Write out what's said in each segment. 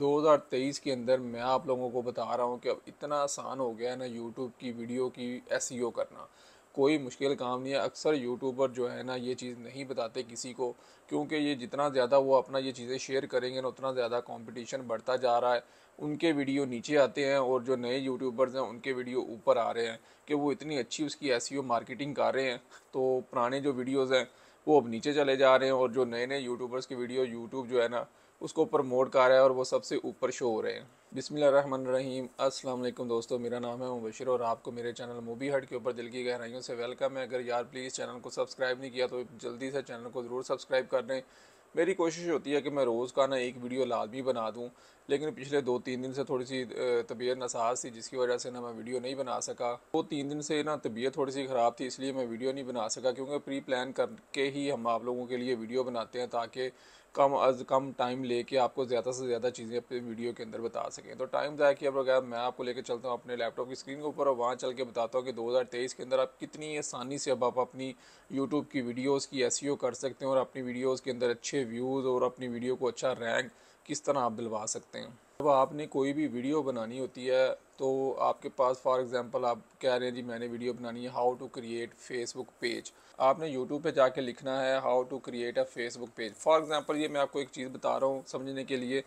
2023 के अंदर मैं आप लोगों को बता रहा हूँ कि अब इतना आसान हो गया है ना यूट्यूब की वीडियो की एस e करना कोई मुश्किल काम नहीं है अक्सर यूट्यूबर जो है ना ये चीज़ नहीं बताते किसी को क्योंकि ये जितना ज़्यादा वो अपना ये चीज़ें शेयर करेंगे ना उतना ज़्यादा कंपटीशन बढ़ता जा रहा है उनके वीडियो नीचे आते हैं और जो नए यूट्यूबर्स हैं उनके वीडियो ऊपर आ रहे हैं कि वो इतनी अच्छी उसकी एस मार्केटिंग e कर रहे हैं तो पुराने जो वीडियोज़ हैं वो अब नीचे चले जा रहे हैं और जो नए नए यूट्यूबर्स की वीडियो यूट्यूब जो है ना उसको प्रमोट कर रहा है और वो सबसे ऊपर शो हो रहे हैं अस्सलाम वालेकुम दोस्तों मेरा नाम है मुबशर और आपको मेरे चैनल मूवी हट के ऊपर दिल की गहराइयों से वेलकम है अगर यार प्लीज़ चैनल को सब्सक्राइब नहीं किया तो जल्दी से चैनल को ज़रूर सब्सक्राइब कर दें मेरी कोशिश होती है कि मैं रोज़ का ना एक वीडियो लाजमी बना दूँ लेकिन पिछले दो तीन दिन से थोड़ी सी तबीयत नसाज थी जिसकी वजह से ना मैं वीडियो नहीं बना सका दो तीन दिन से ना तबीयत थोड़ी सी ख़राब थी इसलिए मैं वीडियो नहीं बना सका क्योंकि प्री प्लान करके ही हम आप लोगों के लिए वीडियो बनाते हैं ताकि कम अज कम टाइम लेके आपको ज़्यादा से ज़्यादा चीज़ें अपने वीडियो के अंदर बता सकें तो टाइम ज़्यादा किया बगैर मैं आपको लेकर चलता हूँ अपने लैपटॉप की स्क्रीन के ऊपर और वहाँ चल के बताता हूँ कि 2023 के अंदर आप कितनी आसानी से अब आप अपनी यूट्यूब की वीडियोज़ की एस e कर सकते हैं और अपनी वीडियोज़ के अंदर अच्छे व्यूज़ और अपनी वीडियो को अच्छा रैंक किस तरह आप दिलवा सकते हैं जब आपने कोई भी वीडियो बनानी होती है तो आपके पास फॉर एग्जांपल आप कह रहे हैं जी मैंने वीडियो बनानी है how to create Facebook page आपने यूट्यूब पे जाके लिखना है how to create a Facebook page for example ये मैं आपको एक चीज़ बता रहा हूँ समझने के लिए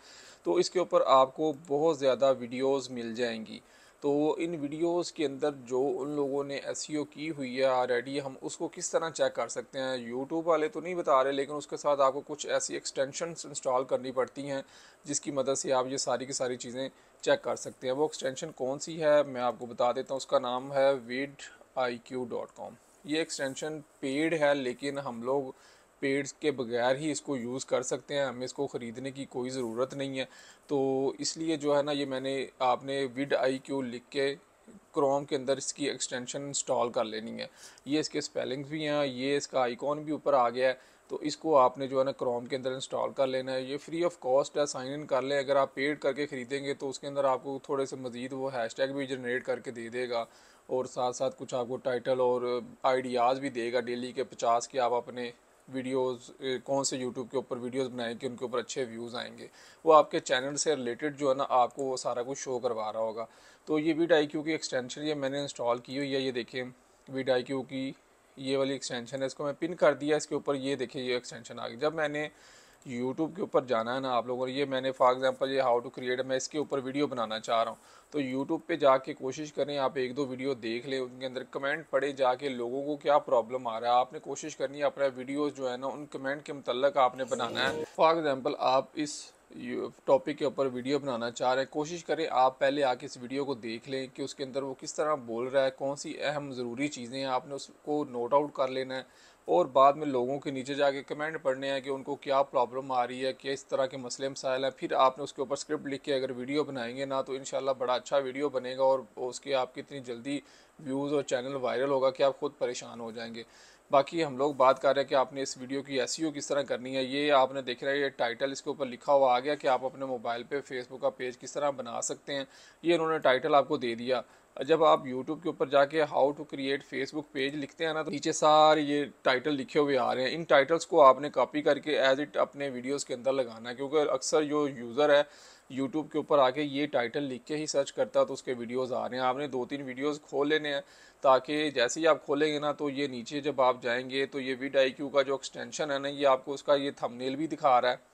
तो इसके ऊपर आपको बहुत ज़्यादा वीडियोज़ मिल जाएंगी तो इन वीडियोस के अंदर जो उन लोगों ने एस e की हुई है ऑलरेडी हम उसको किस तरह चेक कर सकते हैं यूट्यूब वाले तो नहीं बता रहे लेकिन उसके साथ आपको कुछ ऐसी एक्सटेंशन इंस्टॉल करनी पड़ती हैं जिसकी मदद से आप ये सारी की सारी चीज़ें चेक कर सकते हैं वो एक्सटेंशन कौन सी है मैं आपको बता देता हूँ उसका नाम है vidIQ dot com ये एक्सटेंशन पेड है लेकिन हम लोग पेड्स के बगैर ही इसको यूज़ कर सकते हैं हमें इसको ख़रीदने की कोई ज़रूरत नहीं है तो इसलिए जो है ना ये मैंने आपने विड आई क्यू लिख के क्रोम के अंदर इसकी एक्सटेंशन इंस्टॉल कर लेनी है ये इसके स्पेलिंग्स भी हैं ये इसका आइकॉन भी ऊपर आ गया है तो इसको आपने जो है ना क्रोम के अंदर इंस्टॉल कर लेना है ये फ्री ऑफ कॉस्ट है साइन इन कर लें अगर आप पेड करके ख़रीदेंगे तो उसके अंदर आपको थोड़े से मज़ीद वो हैशटैग भी जनरेट करके दे देगा और साथ साथ कुछ आपको टाइटल और आइडियाज़ भी देगा डेली के पचास के आप अपने वीडियोस eh, कौन से यूट्यूब के ऊपर वीडियोस बनाए कि उनके ऊपर अच्छे व्यूज़ आएंगे वो आपके चैनल से रिलेटेड जो है ना आपको वो सारा कुछ शो करवा रहा होगा तो ये वीड आई की एक्सटेंशन ये मैंने इंस्टॉल की हुई है ये देखें वीड आई की ये वाली एक्सटेंशन है इसको मैं पिन कर दिया इसके ऊपर ये देखें ये एक्सटेंशन आ गई जब मैंने यूट्यूब के ऊपर जाना है ना आप लोगों को ये मैंने फॉर एग्जांपल ये हाउ टू क्रिएट मैं इसके ऊपर वीडियो बनाना चाह रहा हूँ तो यूट्यूब पे जाके कोशिश करें आप एक दो वीडियो देख लें उनके अंदर कमेंट पढ़े जाके लोगों को क्या प्रॉब्लम आ रहा है आपने कोशिश करनी है अपना वीडियोज़ जो है ना उन कमेंट के मतलब आपने बनाना है फॉर एग्ज़ाम्पल आप इस टॉपिक के ऊपर वीडियो बनाना चाह रहे हैं कोशिश करें आप पहले आके इस वीडियो को देख लें कि उसके अंदर वो किस तरह बोल रहा है कौन सी अहम ज़रूरी चीज़ें हैं आपने उसको नोट आउट कर लेना है और बाद में लोगों के नीचे जाके कमेंट पढ़ने हैं कि उनको क्या प्रॉब्लम आ रही है क्या इस तरह के मसले मसाइल हैं फिर आपने उसके ऊपर स्क्रिप्ट लिख के अगर वीडियो बनाएंगे ना तो इन बड़ा अच्छा वीडियो बनेगा और उसके आपके इतनी जल्दी व्यूज़ और चैनल वायरल होगा कि आप ख़ुद परेशान हो जाएंगे बाकी हम लोग बात कर रहे हैं कि आपने इस वीडियो की एस e किस तरह करनी है ये आपने देख रहा है ये टाइटल इसके ऊपर लिखा हुआ आ गया कि आप अपने मोबाइल पे फेसबुक का पेज किस तरह बना सकते हैं ये इन्होंने टाइटल आपको दे दिया जब आप YouTube के ऊपर जाके how to create Facebook page लिखते हैं ना तो नीचे सारे ये टाइटल लिखे हुए आ रहे हैं इन टाइटल्स को आपने कॉपी करके एज इट अपने वीडियोज़ के अंदर लगाना है क्योंकि अक्सर जो यूज़र है यूट्यूब के ऊपर आके ये टाइटल लिख के ही सर्च करता तो उसके वीडियोस आ रहे हैं आपने दो तीन वीडियोस खोल लेने हैं ताकि जैसे ही आप खोलेंगे ना तो ये नीचे जब आप जाएंगे तो ये वीड आई का जो एक्सटेंशन है ना ये आपको उसका ये थंबनेल भी दिखा रहा है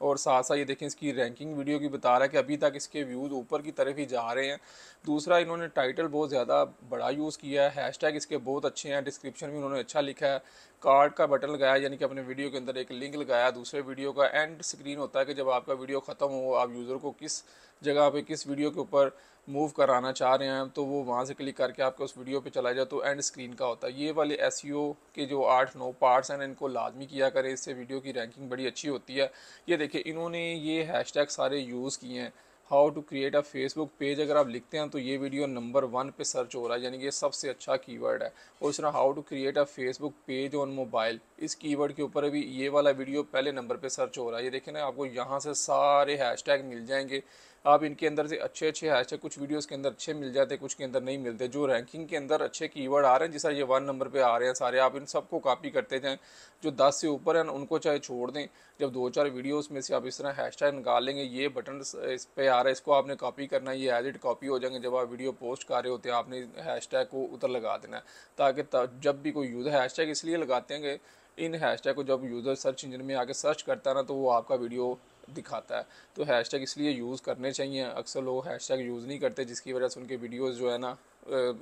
और साथ साथ ये देखें इसकी रैंकिंग वीडियो की बता रहा है कि अभी तक इसके व्यूज़ ऊपर की तरफ ही जा रहे हैं दूसरा इन्होंने टाइटल बहुत ज़्यादा बड़ा यूज़ किया है हैशटैग इसके बहुत अच्छे हैं डिस्क्रिप्शन भी उन्होंने अच्छा लिखा है कार्ड का बटन लगाया यानी कि अपने वीडियो के अंदर एक लिंक लगाया दूसरे वीडियो का एंड स्क्रीन होता है कि जब आपका वीडियो ख़त्म हो आप यूज़र को किस जगह पे किस वीडियो के ऊपर मूव कराना चाह रहे हैं तो वो वहाँ से क्लिक करके आपके उस वीडियो पे चला जाए तो एंड स्क्रीन का होता है ये वाले एस e के जो आठ नौ पार्ट्स हैं इनको लाजमी किया करें इससे वीडियो की रैंकिंग बड़ी अच्छी होती है ये देखिए इन्होंने ये हैश सारे यूज़ किए हैं how to create a Facebook page अगर आप लिखते हैं तो ये वीडियो नंबर वन पे सर्च हो रहा है यानी कि ये सबसे अच्छा कीवर्ड है और इस तरह how to create a Facebook page on mobile इस कीवर्ड के ऊपर भी ये वाला वीडियो पहले नंबर पे सर्च हो रहा है ये देखें ना आपको यहाँ से सारे हैशटैग मिल जाएंगे आप इनके अंदर से अच्छे अच्छे अच्छे कुछ वीडियोस के अंदर अच्छे मिल जाते कुछ के अंदर नहीं मिलते जो रैंकिंग के अंदर अच्छे कीवर्ड आ रहे हैं जिस तरह ये वन नंबर पे आ रहे हैं सारे आप इन सबको कॉपी करते जाएँ जो दस से ऊपर हैं उनको चाहे छोड़ दें जब दो चार वीडियोज़ में से आप इस तरह हैश निकाल लेंगे ये बटन इस पर आ रहा है इसको आपने कॉपी करना है ये एडिट कॉपी हो जाएंगे जब आप वीडियो पोस्ट कर रहे होते हैं आपने हैश को उतर लगा देना है ताकि जब भी कोई यूज़र हैश इसलिए लगाते हैं कि इन टैग को जब यूज़र सर्च इंजन में आके सर्च करता है ना तो वो आपका वीडियो दिखाता है तो हैश इसलिए यूज़ करने चाहिए अक्सर लोग हैश यूज़ नहीं करते जिसकी वजह से उनके वीडियोज़ जो है ना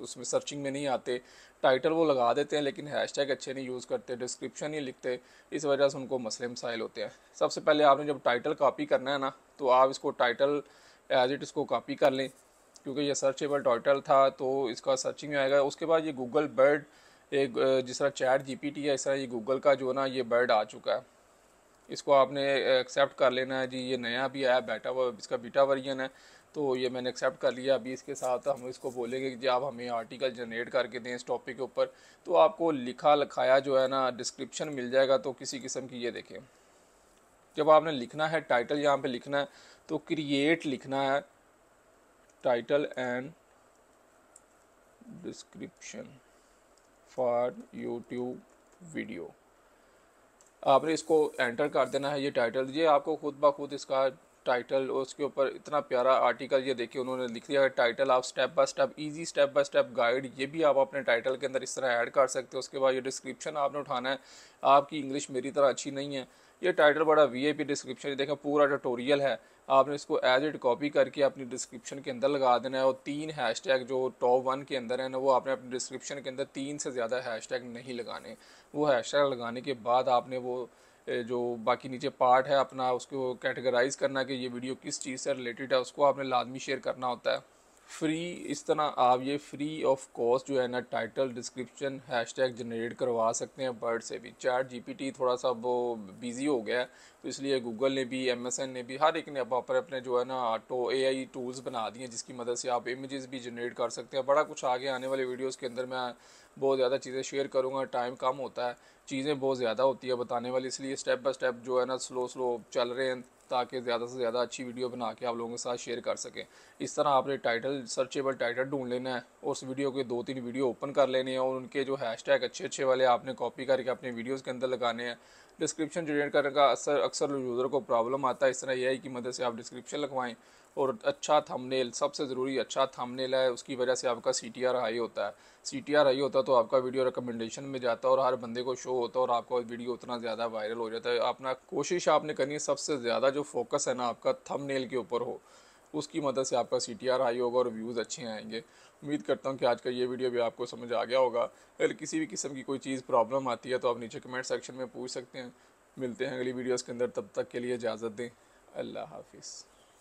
उसमें सर्चिंग में नहीं आते टाइटल वो लगा देते हैं लेकिन हैशटैग अच्छे नहीं यूज़ करते डिस्क्रिप्शन नहीं लिखते इस वजह से उनको मसले मसाइल होते हैं सबसे पहले आपने जब टाइटल कापी करना है ना तो आप इसको टाइटल एज इट इसको कापी कर लें क्योंकि ये सर्चेबल टाइटल था तो इसका सर्चिंग में आएगा उसके बाद ये गूगल बर्ड एक जिस तरह चैट जी है इस तरह ये गूगल का जो ना ये बर्ड आ चुका है इसको आपने एक्सेप्ट कर लेना है जी ये नया भी आया बेटा वो इसका बीटा वर्जन है तो ये मैंने एक्सेप्ट कर लिया अभी इसके साथ हम इसको बोलेंगे कि आप हमें आर्टिकल जनरेट करके दें इस टॉपिक के ऊपर तो आपको लिखा लिखाया जो है ना डिस्क्रिप्शन मिल जाएगा तो किसी किस्म की ये देखें जब आपने लिखना है टाइटल यहाँ पर लिखना है तो क्रिएट लिखना है title and description for YouTube video आपने इसको एंटर कर देना है ये टाइटल ये आपको खुद ब खुद इसका टाइटल और उसके ऊपर इतना प्यारा आर्टिकल ये देखिए उन्होंने लिख दिया है टाइटल आप step by step easy step by step guide ये भी आप अपने टाइटल के अंदर इस तरह ऐड कर सकते हो उसके बाद ये डिस्क्रिप्शन आपने उठाना है आपकी इंग्लिश मेरी तरह अच्छी नहीं है ये टाइटल बड़ा वी आई पी डिस्क्रिप्शन देखें पूरा ट्यूटोरियल है आपने इसको एज इट कॉपी करके अपनी डिस्क्रिप्शन के अंदर लगा देना है और तीन हैश टैग जो टॉप वन के अंदर है ना वो आपने अपनी डिस्क्रिप्शन के अंदर तीन से ज़्यादा हैश टैग नहीं लगाने वो हैश टैग लगाने के बाद आपने वो जो बाकी नीचे पार्ट है अपना उसको कैटेगराइज़ करना कि ये वीडियो किस चीज़ से रिलेटेड है उसको आपने लाजमी शेयर करना होता है फ्री इस तरह आप ये फ्री ऑफ कॉस्ट जो है ना टाइटल डिस्क्रिप्शन टैग जनरेट करवा सकते हैं बर्ड से भी चैट जीपीटी थोड़ा सा वो बिज़ी हो गया है तो इसलिए गूगल ने भी एमएसएन ने भी हर एक ने अब अपने अपने जो है ना ऑटो आई टूल्स बना दिए जिसकी मदद से आप इमेजेस भी जनरेट कर सकते हैं बड़ा कुछ आगे आने वाले वीडियोज़ के अंदर मैं बहुत ज़्यादा चीज़ें शेयर करूँगा टाइम कम होता है चीज़ें बहुत ज़्यादा होती है बताने वाली इसलिए स्टेप बाई स्टेप जो है ना स्लो स्लो चल रहे हैं ताकि ज़्यादा से ज़्यादा अच्छी वीडियो बना के आप लोगों के साथ शेयर कर सकें इस तरह आपने टाइटल सर्चेबल टाइटल ढूंढ लेना है उस वीडियो के दो तीन वीडियो ओपन कर लेने हैं और उनके जो हैशटैग अच्छे अच्छे वाले आपने कॉपी करके अपने वीडियोज़ के अंदर लगाने हैं डिस्क्रिप्शन जनरेट करने का असर अक्सर यूज़र को प्रॉब्लम आता है इस तरह यह है कि मदद से आप डिस्क्रिप्शन लगवाएँ और अच्छा थंबनेल सबसे ज़रूरी अच्छा थंबनेल है उसकी वजह से आपका सी टी आर हाई होता है सी टी आर हाई होता है तो आपका वीडियो रिकमेंडेशन में जाता है और हर बंदे को शो होता है और आपका वीडियो उतना ज़्यादा वायरल हो जाता है अपना कोशिश आपने करनी है सबसे ज़्यादा जो फोकस है ना आपका थंबनेल के ऊपर हो उसकी मदद से आपका सी टी आर हाई होगा और व्यूज़ अच्छे आएंगे उम्मीद करता हूँ कि आज का ये वीडियो भी आपको समझ आ गया होगा अगर किसी भी किस्म की कोई चीज़ प्रॉब्लम आती है तो आप नीचे कमेंट सेक्शन में पूछ सकते हैं मिलते हैं अगली वीडियोज़ के अंदर तब तक के लिए इजाज़त दें अल्लाह हाफिज़